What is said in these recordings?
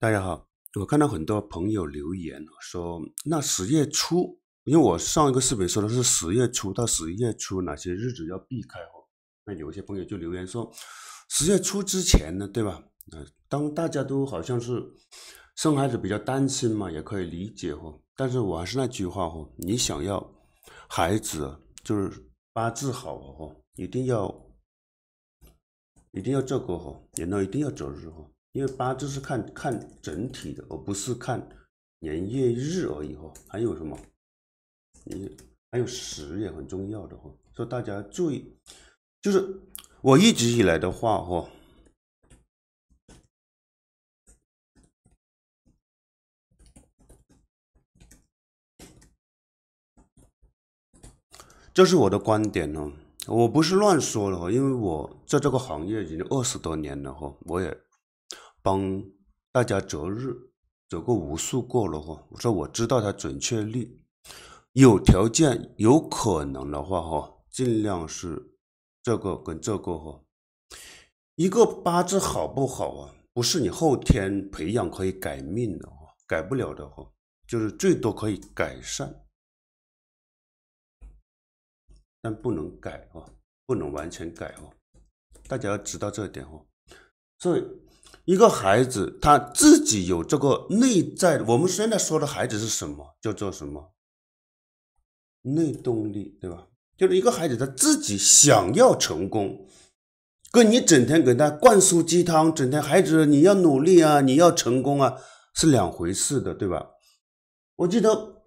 大家好，我看到很多朋友留言说，那十月初，因为我上一个视频说的是十月初到十一月初哪些日子要避开哦。那有些朋友就留言说，十月初之前呢，对吧？当大家都好像是生孩子比较担心嘛，也可以理解哈。但是我还是那句话哦，你想要孩子就是八字好哦，一定要一定要这个哦，也呢一定要择日哦。因为八字是看看整体的，而不是看年月日而已哈。还有什么？也还有时也很重要的哈。以大家注意，就是我一直以来的话哈，这是我的观点哦。我不是乱说的哈，因为我在这个行业已经二十多年了哈，我也。帮大家择日，走过无数个了哈。我说我知道它准确率，有条件有可能的话哈，尽量是这个跟这个哈。一个八字好不好啊？不是你后天培养可以改命的哈，改不了的哈，就是最多可以改善，但不能改哈，不能完全改啊，大家要知道这点哈，所以。一个孩子他自己有这个内在，我们现在说的孩子是什么，叫做什么内动力，对吧？就是一个孩子他自己想要成功，跟你整天给他灌输鸡汤，整天孩子你要努力啊，你要成功啊，是两回事的，对吧？我记得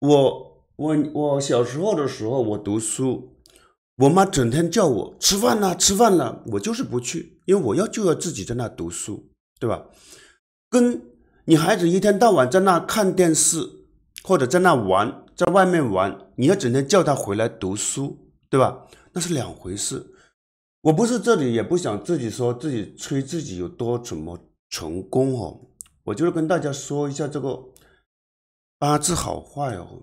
我我我小时候的时候，我读书，我妈整天叫我吃饭了，吃饭了，我就是不去。因为我要就要自己在那读书，对吧？跟你孩子一天到晚在那看电视，或者在那玩，在外面玩，你要整天叫他回来读书，对吧？那是两回事。我不是这里也不想自己说自己吹自己有多怎么成功哦，我就是跟大家说一下这个八字好坏哦，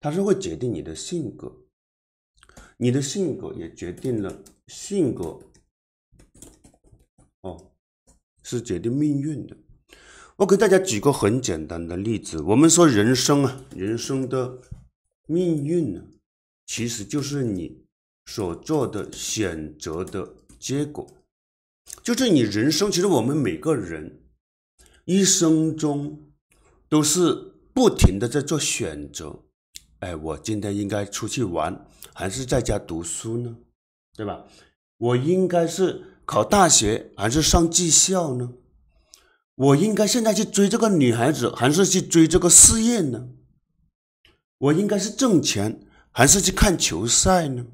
它是会决定你的性格。你的性格也决定了性格，哦，是决定命运的。我给大家举个很简单的例子：，我们说人生啊，人生的命运啊，其实就是你所做的选择的结果。就是你人生，其实我们每个人一生中都是不停的在做选择。哎，我今天应该出去玩。还是在家读书呢，对吧？我应该是考大学还是上技校呢？我应该现在去追这个女孩子，还是去追这个事业呢？我应该是挣钱还是去看球赛呢？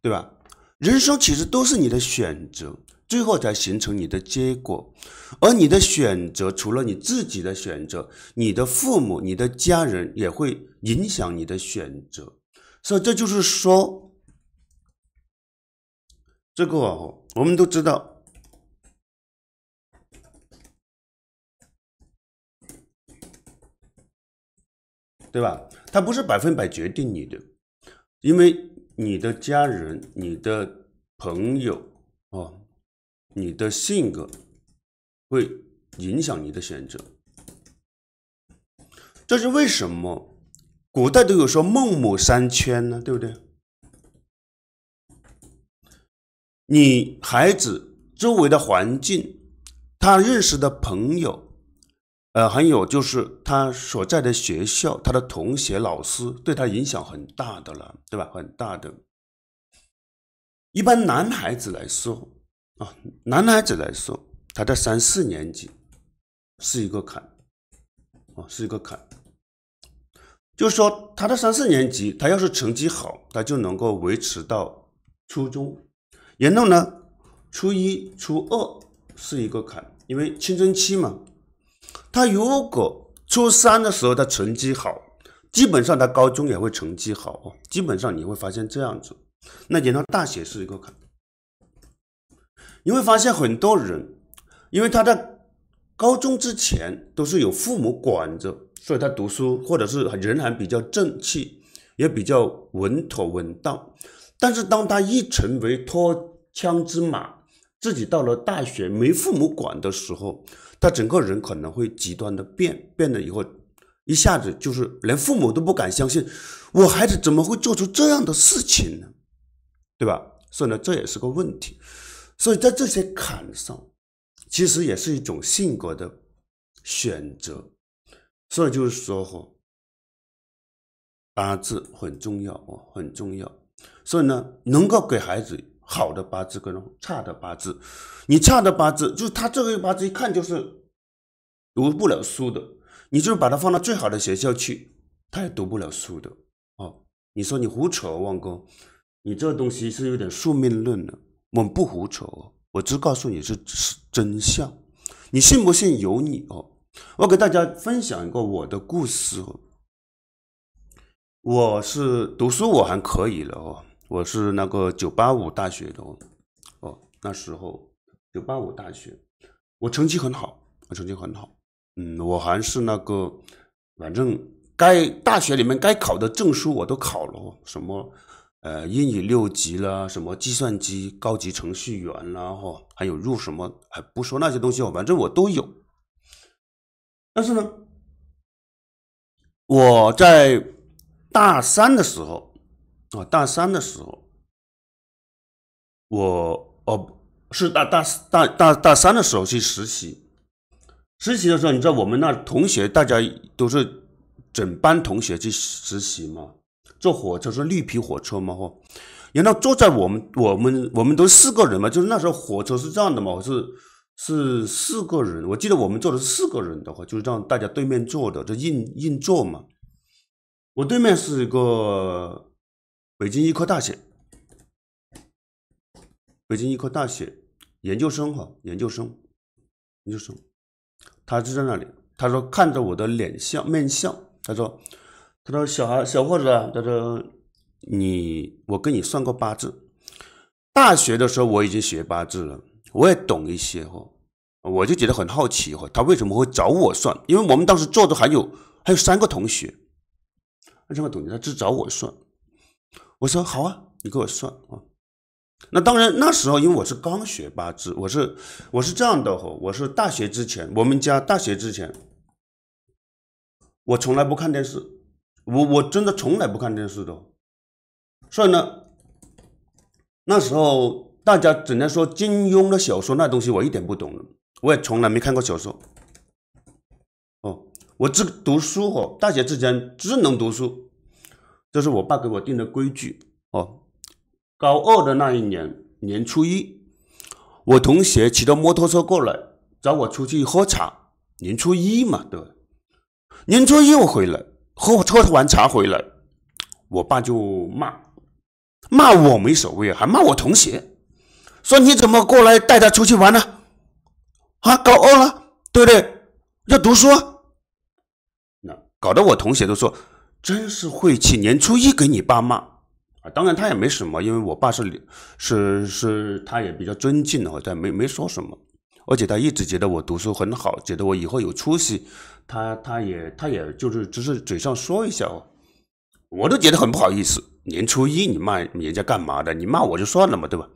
对吧？人生其实都是你的选择，最后才形成你的结果。而你的选择，除了你自己的选择，你的父母、你的家人也会影响你的选择。所以这就是说，这个哦、我们都知道，对吧？它不是百分百决定你的，因为你的家人、你的朋友啊、你的性格，会影响你的选择。这是为什么？古代都有说“孟母三迁”呢，对不对？你孩子周围的环境，他认识的朋友，呃，还有就是他所在的学校，他的同学、老师，对他影响很大的了，对吧？很大的。一般男孩子来说，啊，男孩子来说，他在三四年级是一个坎，啊，是一个坎。就是说，他的三四年级，他要是成绩好，他就能够维持到初中。然后呢，初一、初二是一个坎，因为青春期嘛。他如果初三的时候他成绩好，基本上他高中也会成绩好哦。基本上你会发现这样子。那然后大学是一个坎，你会发现很多人，因为他在高中之前都是有父母管着。所以他读书，或者是仍然比较正气，也比较稳妥稳当。但是，当他一成为脱枪之马，自己到了大学没父母管的时候，他整个人可能会极端的变，变了以后，一下子就是连父母都不敢相信，我孩子怎么会做出这样的事情呢？对吧？所以呢，这也是个问题。所以在这些坎上，其实也是一种性格的选择。所以就是说，八字很重要哦，很重要。所以呢，能够给孩子好的八字跟差的八字，你差的八字就是他这个八字一看就是读不了书的，你就是把他放到最好的学校去，他也读不了书的哦。你说你胡扯，旺哥，你这东西是有点宿命论了。我们不胡扯，我只告诉你是是真相，你信不信由你哦。我给大家分享一个我的故事。我是读书我还可以了哦，我是那个九八五大学的哦，那时候九八五大学，我成绩很好，我成绩很好，嗯，我还是那个，反正该大学里面该考的证书我都考了，什么呃英语六级啦，什么计算机高级程序员啦，哈，还有入什么还不说那些东西哦，反正我都有。但是呢，我在大三的时候啊，大三的时候，我哦是大大大大大三的时候去实习，实习的时候你知道我们那同学大家都是整班同学去实习嘛，坐火车是绿皮火车嘛哈，然后坐在我们我们我们都四个人嘛，就是那时候火车是这样的嘛是。是四个人，我记得我们做的是四个人的话，就是让大家对面坐的，就硬硬坐嘛。我对面是一个北京医科大学，北京医科大学研究生哈，研究生，研究生，他就在那里。他说看着我的脸相面相，他说，他说小孩小伙子，他说你我跟你算过八字，大学的时候我已经学八字了。我也懂一些哈，我就觉得很好奇哈，他为什么会找我算？因为我们当时坐的还有还有三个同学，三个同学他只找我算，我说好啊，你给我算啊。那当然，那时候因为我是刚学八字，我是我是这样的哈，我是大学之前，我们家大学之前，我从来不看电视，我我真的从来不看电视的，所以呢，那时候。大家只能说金庸的小说那东西我一点不懂我也从来没看过小说。哦，我只读书哦，大学之前只能读书，这是我爸给我定的规矩哦。高二的那一年年初一，我同学骑着摩托车过来找我出去喝茶，年初一嘛，对。吧？年初一我回来喝喝完茶回来，我爸就骂，骂我没所谓，还骂我同学。说你怎么过来带他出去玩呢？啊，高二了，对不对？要读书，那搞得我同学都说真是晦气。年初一给你爸骂啊，当然他也没什么，因为我爸是是是，他也比较尊敬，的，但没没说什么。而且他一直觉得我读书很好，觉得我以后有出息，他他也他也就是只是嘴上说一下哦，我都觉得很不好意思。年初一你骂人家干嘛的？你骂我就算了嘛，对吧？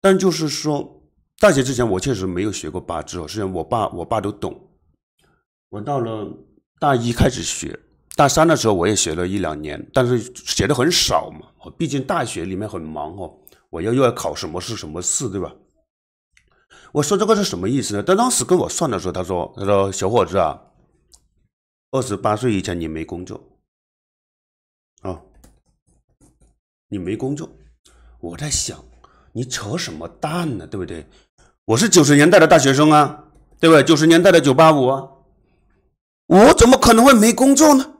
但就是说，大学之前我确实没有学过八字哦。虽然我爸、我爸都懂，我到了大一开始学，大三的时候我也学了一两年，但是学的很少嘛。毕竟大学里面很忙哦，我要又要考什么试什么试，对吧？我说这个是什么意思呢？但当时跟我算的时候，他说：“他说小伙子啊，二十八岁以前你没工作啊，你没工作。”我在想。你扯什么蛋呢，对不对？我是九十年代的大学生啊，对不对？九十年代的九八五啊，我怎么可能会没工作呢？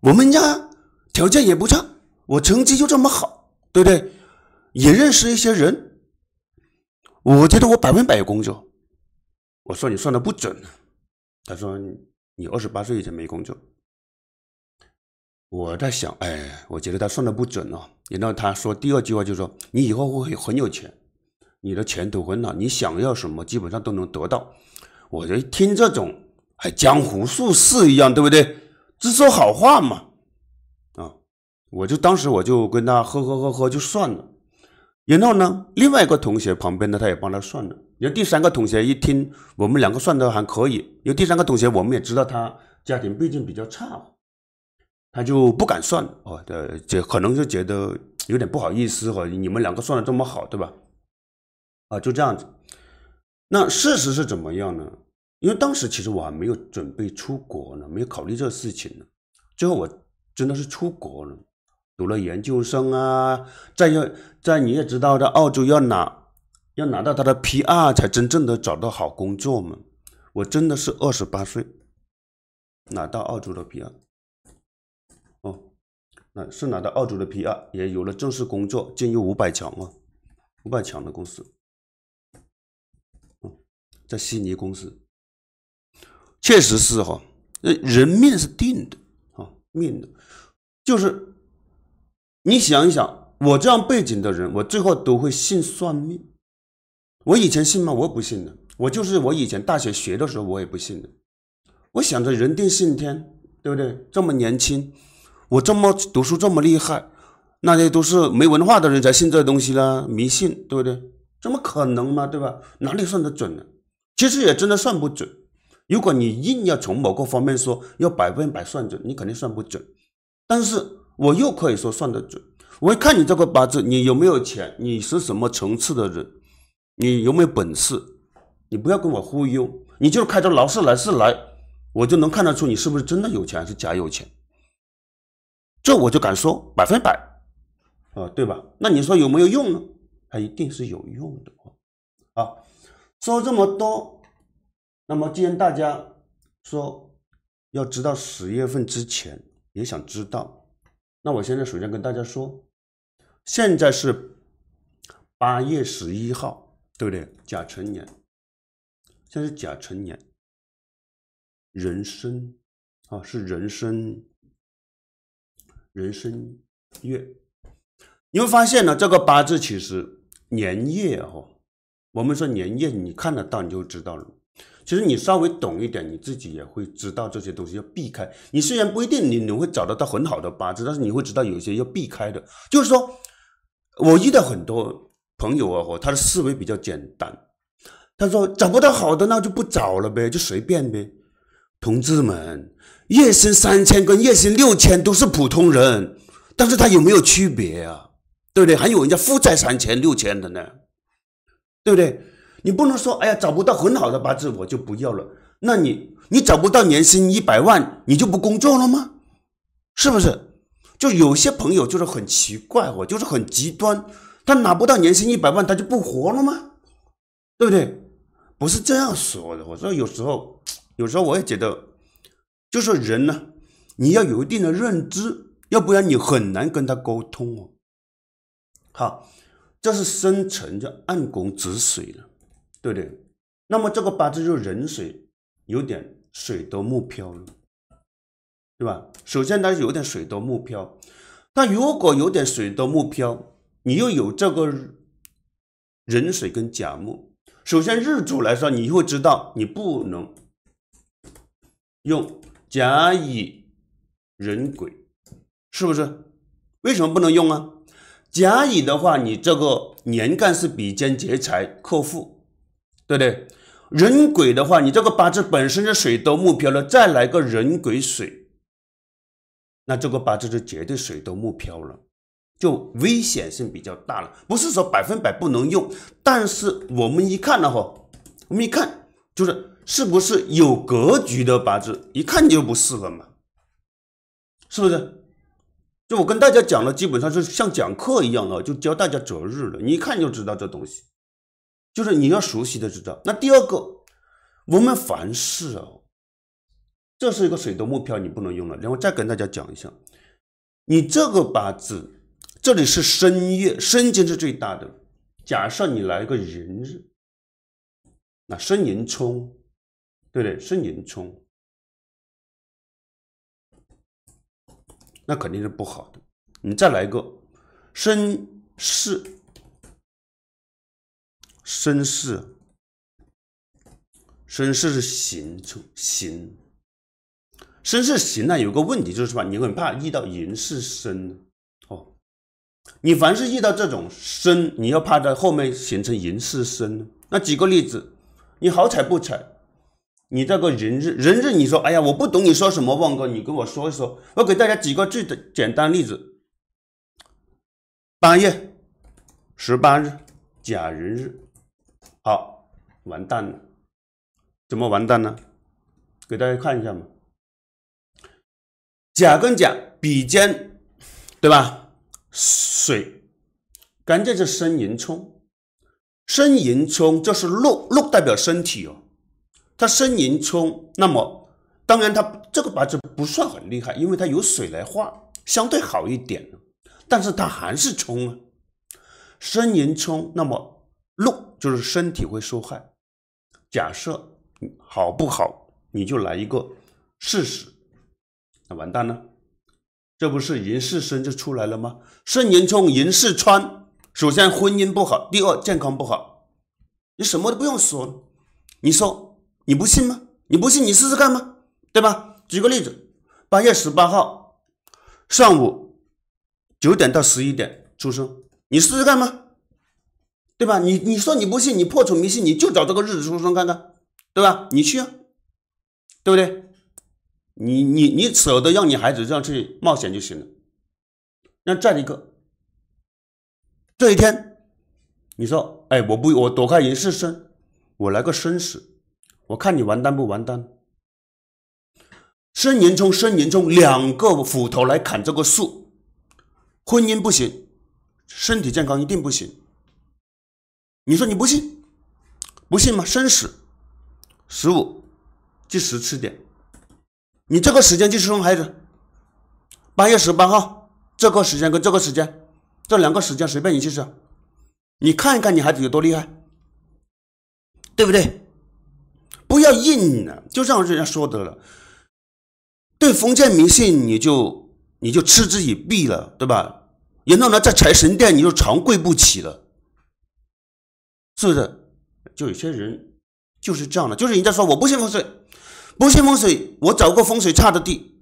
我们家条件也不差，我成绩就这么好，对不对？也认识一些人，我觉得我百分百有工作。我说你算的不准呢，他说你二十八岁以前没工作。我在想，哎，我觉得他算的不准哦。然后他说第二句话就是说你以后会很有钱，你的前途很好，你想要什么基本上都能得到。我就听这种，还江湖术士一样，对不对？只说好话嘛，啊！我就当时我就跟他呵呵呵呵就算了。然后呢，另外一个同学旁边的他也帮他算了。然后第三个同学一听，我们两个算的还可以。因为第三个同学我们也知道他家庭背景比较差。他就不敢算哦，这这可能是觉得有点不好意思哈。你们两个算的这么好，对吧？啊，就这样子。那事实是怎么样呢？因为当时其实我还没有准备出国呢，没有考虑这个事情呢。最后我真的是出国了，读了研究生啊，在在你也知道，在澳洲要拿要拿到他的 P r 才真正的找到好工作嘛。我真的是二十八岁拿到澳洲的 P r 那是拿到澳洲的 P r 也有了正式工作，进入五百强啊，五百强的公司，在悉尼公司，确实是哈，人命是定的，哈，命的，就是你想一想，我这样背景的人，我最后都会信算命，我以前信吗？我不信的，我就是我以前大学学的时候，我也不信的，我想着人定胜天，对不对？这么年轻。我这么读书这么厉害，那些都是没文化的人才信这东西啦，迷信，对不对？怎么可能嘛，对吧？哪里算得准呢？其实也真的算不准。如果你硬要从某个方面说要百分百算准，你肯定算不准。但是我又可以说算得准。我一看你这个八字，你有没有钱？你是什么层次的人？你有没有本事？你不要跟我忽悠，你就是开着劳斯莱斯来，我就能看得出你是不是真的有钱，还是假有钱。这我就敢说百分百，啊，对吧？那你说有没有用呢？它一定是有用的，啊！说这么多，那么既然大家说要知道十月份之前也想知道，那我现在首先跟大家说，现在是八月十一号，对不对？甲辰年，现在是甲辰年，人生啊，是人生人生月，你会发现呢？这个八字其实年月哦，我们说年月，你看得到你就知道了。其实你稍微懂一点，你自己也会知道这些东西要避开。你虽然不一定你你会找得到很好的八字，但是你会知道有一些要避开的。就是说我遇到很多朋友啊，他的思维比较简单，他说找不到好的那就不找了呗，就随便呗。同志们。月薪三千跟月薪六千都是普通人，但是他有没有区别啊？对不对？还有人家负债三千六千的呢，对不对？你不能说，哎呀，找不到很好的八字我就不要了。那你你找不到年薪一百万，你就不工作了吗？是不是？就有些朋友就是很奇怪，我就是很极端，他拿不到年薪一百万，他就不活了吗？对不对？不是这样说的。我说有时候，有时候我也觉得。就是人呢，你要有一定的认知，要不然你很难跟他沟通哦。好，这是深沉，叫暗拱止水了，对不对？那么这个八字就壬水有点水多木漂了，对吧？首先它有点水多木漂，但如果有点水多木漂，你又有这个壬水跟甲木，首先日主来说，你会知道你不能用。甲乙人鬼是不是？为什么不能用啊？甲乙的话，你这个年干是比肩劫财克父，对不对？人鬼的话，你这个八字本身就水都木漂了，再来个人鬼水，那这个八字就绝对水都木漂了，就危险性比较大了。不是说百分百不能用，但是我们一看呢，哈，我们一看。就是是不是有格局的八字，一看就不适合嘛？是不是？就我跟大家讲了，基本上是像讲课一样的，就教大家择日了。你一看就知道这东西，就是你要熟悉的知道。那第二个，我们凡事哦，这是一个水的木漂，你不能用了。然后再跟大家讲一下，你这个八字这里是申月，申金是最大的。假设你来个人日。生银冲，对不对？生银冲，那肯定是不好的。你再来一个，生是。生是，生势是形成形。生势形呢，有个问题就是什么？你很怕遇到寅是生哦。你凡是遇到这种生，你要怕在后面形成银是生呢。那举个例子。你好彩不彩？你这个人日人日，你说哎呀，我不懂你说什么旺哥，你跟我说一说。我给大家举个最简单例子：八月十八日甲人日，好完蛋了。怎么完蛋呢？给大家看一下嘛。甲跟甲比肩，对吧？水，关键是生寅冲。生寅冲，这是禄，禄代表身体哦。他生寅冲，那么当然他这个八字不算很厉害，因为他有水来化，相对好一点但是他还是冲啊，生寅冲，那么禄就是身体会受害。假设好不好，你就来一个试试，那完蛋了，这不是寅巳申就出来了吗？生寅冲，寅巳穿。首先，婚姻不好；第二，健康不好。你什么都不用说，你说你不信吗？你不信，你试试看吗？对吧？举个例子，八月十八号上午九点到十一点出生，你试试看吗？对吧？你你说你不信，你破除迷信，你就找这个日子出生看看，对吧？你去啊，对不对？你你你舍得让你孩子这样去冒险就行了。让再一个。这一天，你说，哎，我不，我躲开人世生，我来个生死，我看你完蛋不完蛋。生年冲，生年冲，两个斧头来砍这个树，婚姻不行，身体健康一定不行。你说你不信？不信吗？生死，十五，计时吃点，你这个时间去生孩子，八月十八号这个时间跟这个时间。这两个时间随便你去吃，你看一看你孩子有多厉害，对不对？不要硬了，就像人家说的了，对封建迷信你就你就嗤之以鼻了，对吧？然后呢，在财神殿你就长跪不起了，是不是？就有些人就是这样的，就是人家说我不信风水，不信风水，我找个风水差的地，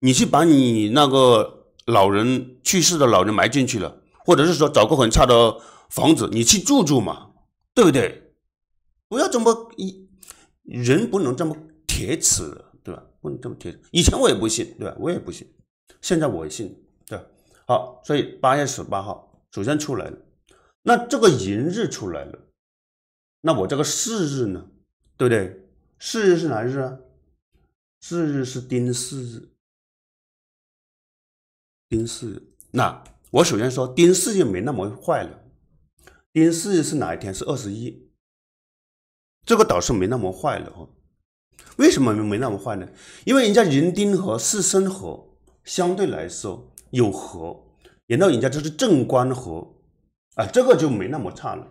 你去把你那个。老人去世的老人埋进去了，或者是说找个很差的房子，你去住住嘛，对不对？不要这么一，人不能这么铁齿，对吧？不能这么铁。以前我也不信，对吧？我也不信，现在我信，对吧？好，所以八月十八号，首先出来了，那这个寅日出来了，那我这个巳日呢？对不对？巳日是哪日啊？巳日是丁巳日。丁四，那我首先说丁四就没那么坏了。丁四是哪一天？是二十一。这个倒是没那么坏了为什么没没那么坏呢？因为人家壬丁和四申合，相对来说有合，演到人家就是正官合啊，这个就没那么差了。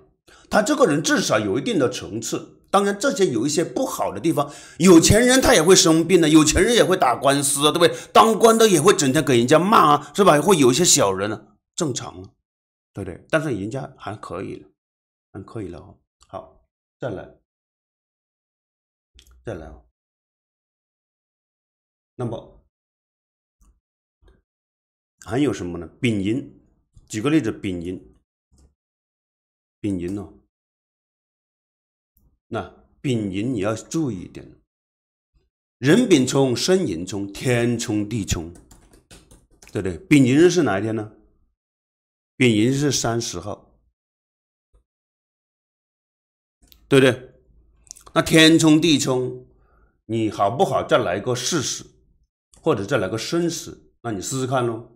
他这个人至少有一定的层次。当然，这些有一些不好的地方，有钱人他也会生病的，有钱人也会打官司，对不对？当官的也会整天给人家骂啊，是吧？会有一些小人啊，正常啊，对不对？但是人家还可以了，还可以了哦。好，再来，再来。那么还有什么呢？丙寅，举个例子，丙寅，丙寅哦。那丙寅你要注意一点，人丙冲，生寅冲，天冲地冲，对不对？丙寅日是哪一天呢？丙寅日是三十号，对不对？那天冲地冲，你好不好再来个巳时，或者再来个申时？那你试试看喽，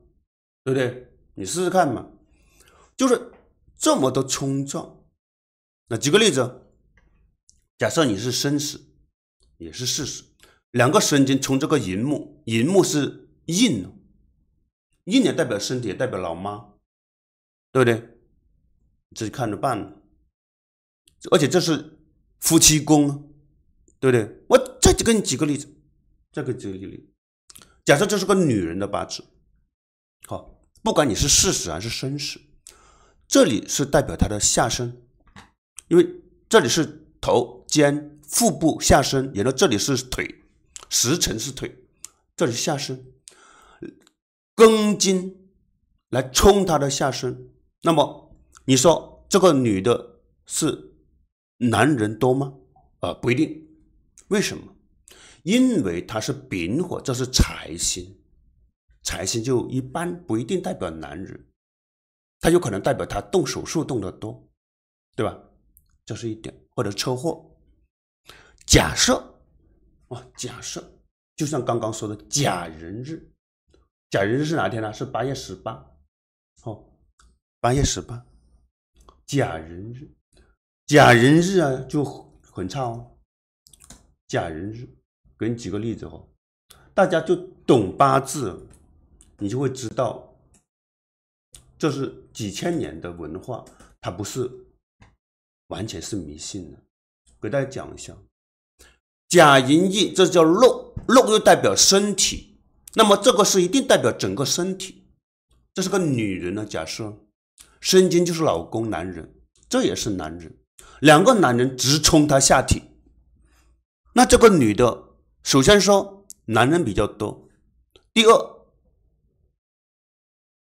对不对？你试试看嘛，就是这么多冲撞。那举个例子。假设你是生死，也是事实。两个神经从这个银幕，银幕是硬，硬也代表身体，也代表老妈，对不对？自己看着办。而且这是夫妻宫，对不对？我再给你举个例子，再给你举个例子。假设这是个女人的八字，好，不管你是事实还是生死，这里是代表她的下身，因为这里是头。肩、腹部、下身，然后这里是腿，十层是腿，这里下身，庚金来冲他的下身。那么你说这个女的是男人多吗？啊，不一定。为什么？因为他是丙火，这是财星，财星就一般不一定代表男人，他有可能代表他动手术动得多，对吧？这是一点，或者车祸。假设啊，假设就像刚刚说的假人日，假人日是哪天呢？是八月十八，哦，八月十八，假人日，假人日啊就很差哦。假人日，给你举个例子哦，大家就懂八字，你就会知道，这是几千年的文化，它不是完全是迷信的，给大家讲一下。甲寅巳，这叫肉，肉又代表身体，那么这个是一定代表整个身体，这是个女人呢。假设，身金就是老公男人，这也是男人，两个男人直冲她下体，那这个女的，首先说男人比较多，第二，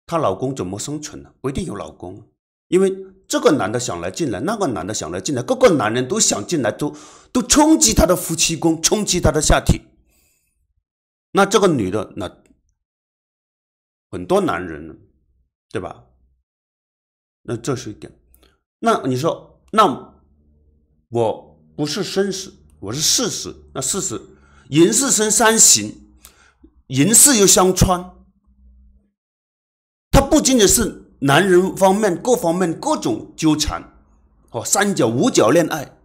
她老公怎么生存呢？不一定有老公。因为这个男的想来进来，那个男的想来进来，各个男人都想进来，都都冲击他的夫妻宫，冲击他的下体。那这个女的，那很多男人，对吧？那这是一点。那你说，那我不是生死，我是事实。那事实，人是生三行，人是又相穿，它不仅仅是。男人方面，各方面各种纠缠，和三角五角恋爱，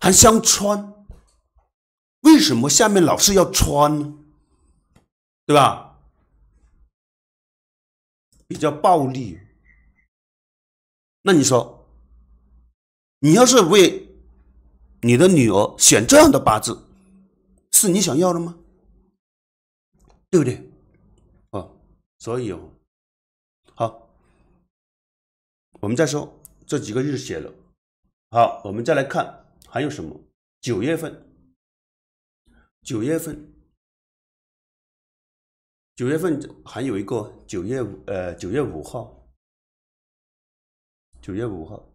还相穿。为什么下面老是要穿呢？对吧？比较暴力。那你说，你要是为你的女儿选这样的八字，是你想要的吗？对不对？哦，所以哦。我们再说这几个日写了，好，我们再来看还有什么？九月份，九月份，九月份还有一个九月呃九月五号，九月五号，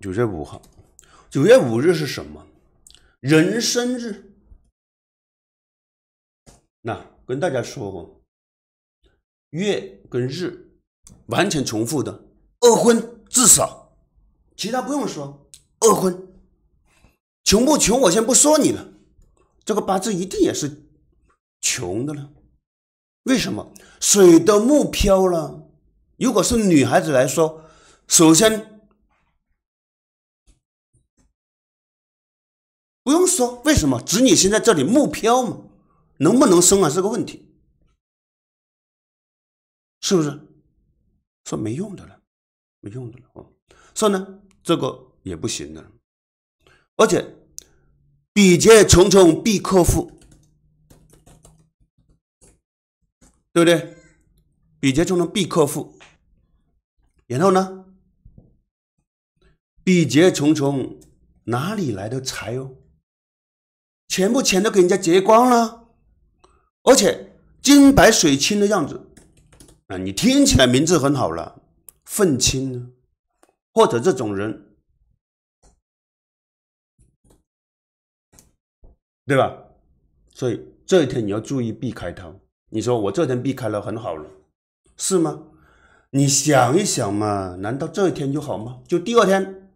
九月五号，九月五日是什么？人生日。那跟大家说。过，月跟日完全重复的，二婚至少，其他不用说，二婚，穷不穷我先不说你了，这个八字一定也是穷的了，为什么水的木飘了？如果是女孩子来说，首先不用说，为什么子女现在这里木飘嘛，能不能生啊是个问题。是不是？说没用的了，没用的了哦。说呢，这个也不行的。而且，比劫重重必克父，对不对？比劫重重必克父。然后呢？比劫重重哪里来的财哦？全部钱都给人家劫光了，而且金白水清的样子。啊，你听起来名字很好了，愤青呢，或者这种人，对吧？所以这一天你要注意避开他。你说我这天避开了，很好了，是吗？你想一想嘛，难道这一天就好吗？就第二天，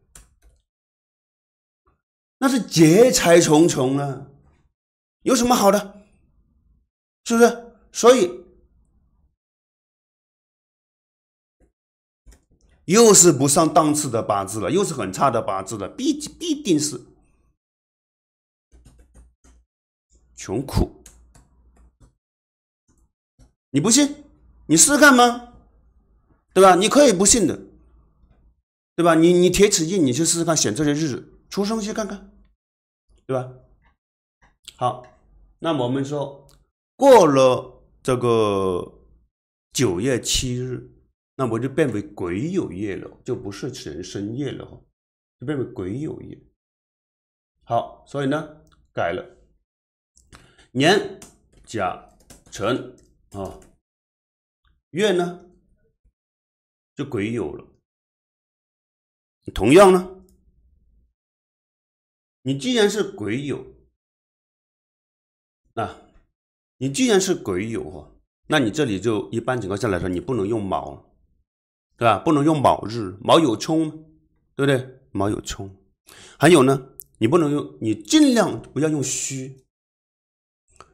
那是劫财重重啊，有什么好的？是不是？所以。又是不上档次的八字了，又是很差的八字了，必必定是穷苦。你不信？你试试看吗？对吧？你可以不信的，对吧？你你铁齿印，你去试试看选这些日子出生去看看，对吧？好，那么我们说过了这个九月七日。那么就变为鬼有业了，就不是人生业了，就变为鬼有业。好，所以呢，改了年甲辰啊，月呢就鬼有了。同样呢，你既然是鬼有，那你既然是鬼有，那你这里就一般情况下来说，你不能用卯。对吧？不能用卯日，卯有冲，对不对？卯有冲，还有呢，你不能用，你尽量不要用戌。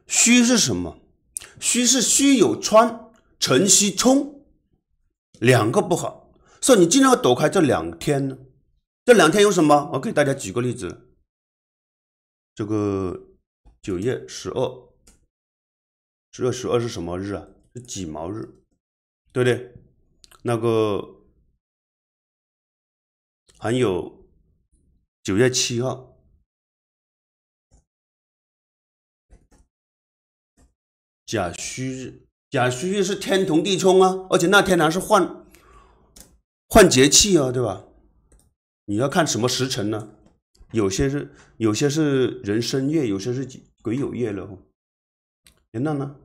戌是什么？戌是戌有穿辰戌冲，两个不好，所以你尽量要躲开这两天。呢。这两天有什么？我给大家举个例子，这个九月十二，十月十二是什么日啊？是几卯日，对不对？那个还有九月七号甲戌日，甲戌日是天同地冲啊，而且那天还是换换节气啊，对吧？你要看什么时辰呢？有些是有些是人生月，有些是鬼有月了。您道呢？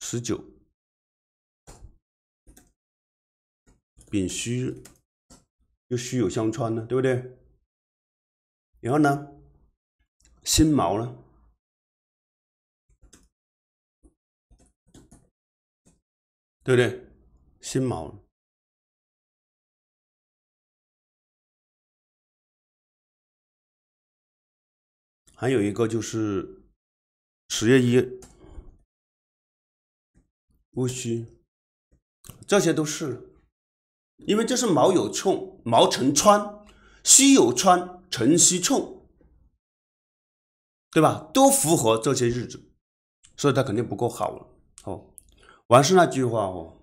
十九，丙戌，又虚有相穿呢，对不对？然后呢，辛卯呢，对不对？辛卯，还有一个就是十月一。戊戌，这些都是，因为这是卯有冲，卯辰穿，戌有穿，辰戌冲，对吧？都符合这些日子，所以他肯定不够好了哦。还是那句话哦，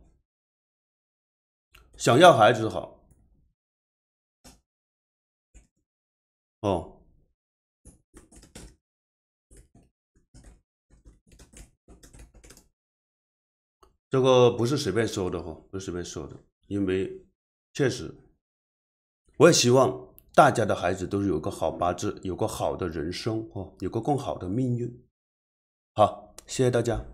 想要孩子好，哦。这个不是随便说的哈，不是随便说的，因为确实，我也希望大家的孩子都是有个好八字，有个好的人生哈，有个更好的命运。好，谢谢大家。